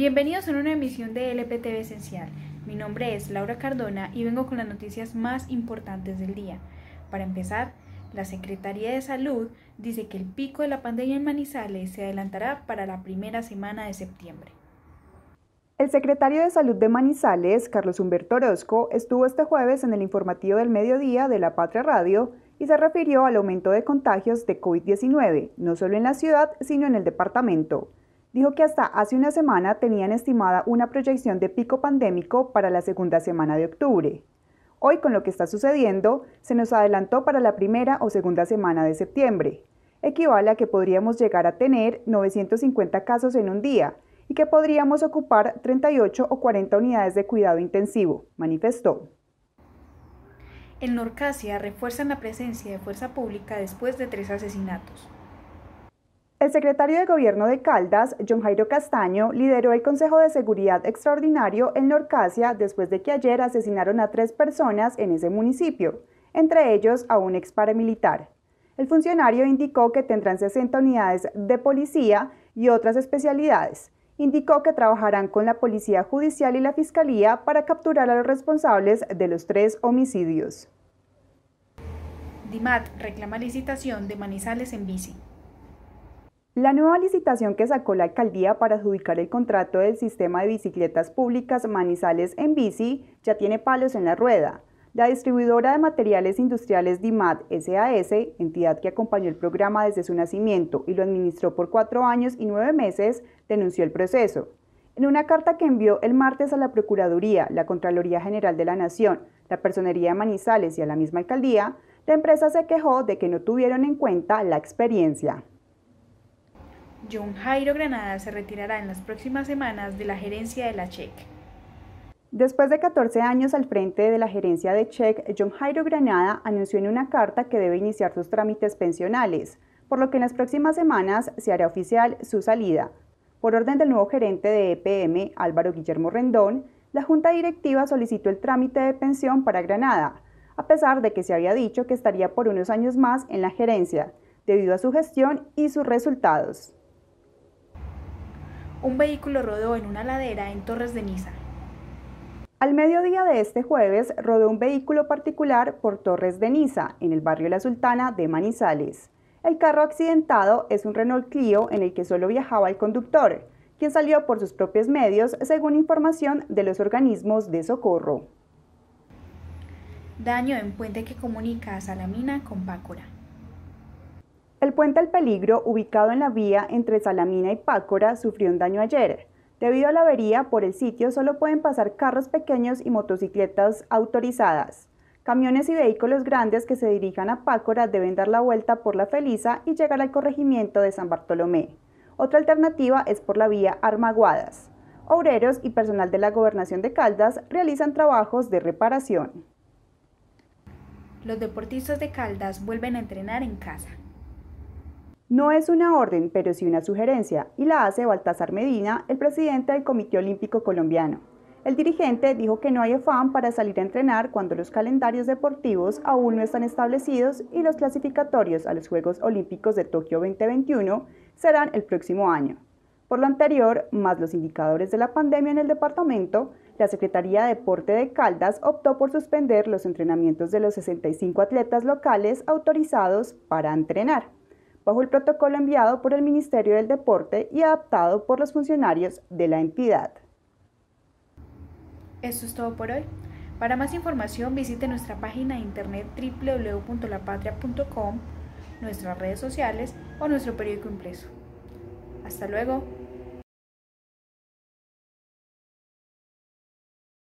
Bienvenidos a una emisión de LPTV Esencial. Mi nombre es Laura Cardona y vengo con las noticias más importantes del día. Para empezar, la Secretaría de Salud dice que el pico de la pandemia en Manizales se adelantará para la primera semana de septiembre. El secretario de Salud de Manizales, Carlos Humberto Orozco, estuvo este jueves en el informativo del mediodía de La Patria Radio y se refirió al aumento de contagios de COVID-19, no solo en la ciudad, sino en el departamento dijo que hasta hace una semana tenían estimada una proyección de pico pandémico para la segunda semana de octubre. Hoy con lo que está sucediendo, se nos adelantó para la primera o segunda semana de septiembre. Equivale a que podríamos llegar a tener 950 casos en un día y que podríamos ocupar 38 o 40 unidades de cuidado intensivo, manifestó. En Norcasia refuerzan la presencia de fuerza pública después de tres asesinatos. El secretario de Gobierno de Caldas, John Jairo Castaño, lideró el Consejo de Seguridad Extraordinario en Norcasia después de que ayer asesinaron a tres personas en ese municipio, entre ellos a un ex paramilitar. El funcionario indicó que tendrán 60 unidades de policía y otras especialidades. Indicó que trabajarán con la Policía Judicial y la Fiscalía para capturar a los responsables de los tres homicidios. DIMAT reclama licitación de Manizales en bici. La nueva licitación que sacó la alcaldía para adjudicar el contrato del sistema de bicicletas públicas Manizales en bici ya tiene palos en la rueda. La distribuidora de materiales industriales DIMAT SAS, entidad que acompañó el programa desde su nacimiento y lo administró por cuatro años y nueve meses, denunció el proceso. En una carta que envió el martes a la Procuraduría, la Contraloría General de la Nación, la Personería de Manizales y a la misma alcaldía, la empresa se quejó de que no tuvieron en cuenta la experiencia. John Jairo Granada se retirará en las próximas semanas de la gerencia de la CHEC. Después de 14 años al frente de la gerencia de CHEC, John Jairo Granada anunció en una carta que debe iniciar sus trámites pensionales, por lo que en las próximas semanas se hará oficial su salida. Por orden del nuevo gerente de EPM, Álvaro Guillermo Rendón, la junta directiva solicitó el trámite de pensión para Granada, a pesar de que se había dicho que estaría por unos años más en la gerencia, debido a su gestión y sus resultados. Un vehículo rodó en una ladera en Torres de Niza. Al mediodía de este jueves rodó un vehículo particular por Torres de Niza, en el barrio La Sultana de Manizales. El carro accidentado es un Renault Clio en el que solo viajaba el conductor, quien salió por sus propios medios, según información de los organismos de socorro. Daño en puente que comunica a Salamina con Pácora. El puente El Peligro, ubicado en la vía entre Salamina y Pácora, sufrió un daño ayer. Debido a la avería, por el sitio solo pueden pasar carros pequeños y motocicletas autorizadas. Camiones y vehículos grandes que se dirijan a Pácora deben dar la vuelta por la Feliza y llegar al corregimiento de San Bartolomé. Otra alternativa es por la vía Armaguadas. Obreros y personal de la Gobernación de Caldas realizan trabajos de reparación. Los deportistas de Caldas vuelven a entrenar en casa. No es una orden, pero sí una sugerencia, y la hace Baltasar Medina, el presidente del Comité Olímpico Colombiano. El dirigente dijo que no hay afán para salir a entrenar cuando los calendarios deportivos aún no están establecidos y los clasificatorios a los Juegos Olímpicos de Tokio 2021 serán el próximo año. Por lo anterior, más los indicadores de la pandemia en el departamento, la Secretaría de Deporte de Caldas optó por suspender los entrenamientos de los 65 atletas locales autorizados para entrenar bajo el protocolo enviado por el Ministerio del Deporte y adaptado por los funcionarios de la entidad. Esto es todo por hoy. Para más información visite nuestra página de internet www.lapatria.com, nuestras redes sociales o nuestro periódico impreso. Hasta luego.